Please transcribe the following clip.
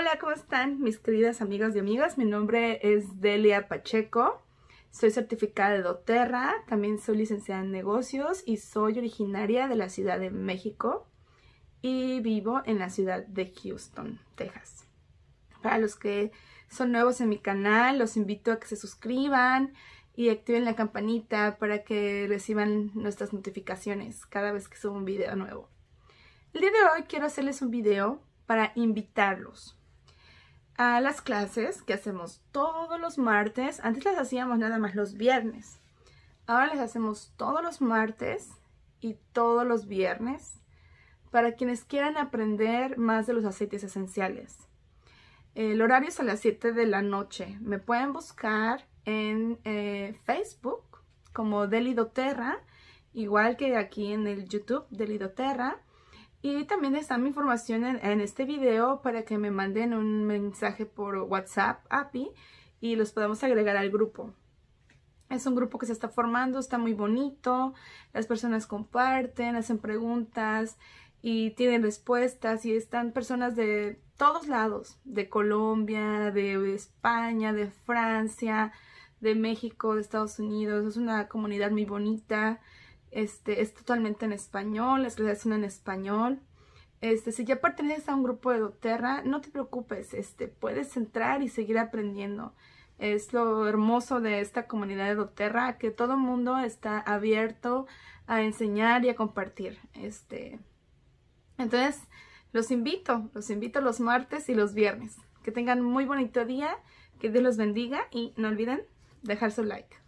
Hola, ¿cómo están mis queridas amigas y amigas? Mi nombre es Delia Pacheco, soy certificada de doTERRA, también soy licenciada en negocios y soy originaria de la Ciudad de México y vivo en la ciudad de Houston, Texas. Para los que son nuevos en mi canal, los invito a que se suscriban y activen la campanita para que reciban nuestras notificaciones cada vez que subo un video nuevo. El día de hoy quiero hacerles un video para invitarlos a las clases que hacemos todos los martes. Antes las hacíamos nada más los viernes. Ahora las hacemos todos los martes y todos los viernes para quienes quieran aprender más de los aceites esenciales. El horario es a las 7 de la noche. Me pueden buscar en eh, Facebook como Delidoterra, igual que aquí en el YouTube Delidoterra. Y también está mi información en, este video para que me manden un mensaje por WhatsApp API y los podamos agregar al grupo. Es un grupo que se está formando, está muy bonito, las personas comparten, hacen preguntas y tienen respuestas y están personas de todos lados, de Colombia, de España, de Francia, de México, de Estados Unidos. Es una comunidad muy bonita. Este, es totalmente en español, las clases son en español. Este, si ya perteneces a un grupo de doTERRA, no te preocupes, este, puedes entrar y seguir aprendiendo. Es lo hermoso de esta comunidad de doTERRA, que todo el mundo está abierto a enseñar y a compartir. Este. entonces, los invito, los invito los martes y los viernes. Que tengan muy bonito día, que Dios los bendiga y no olviden dejar su like.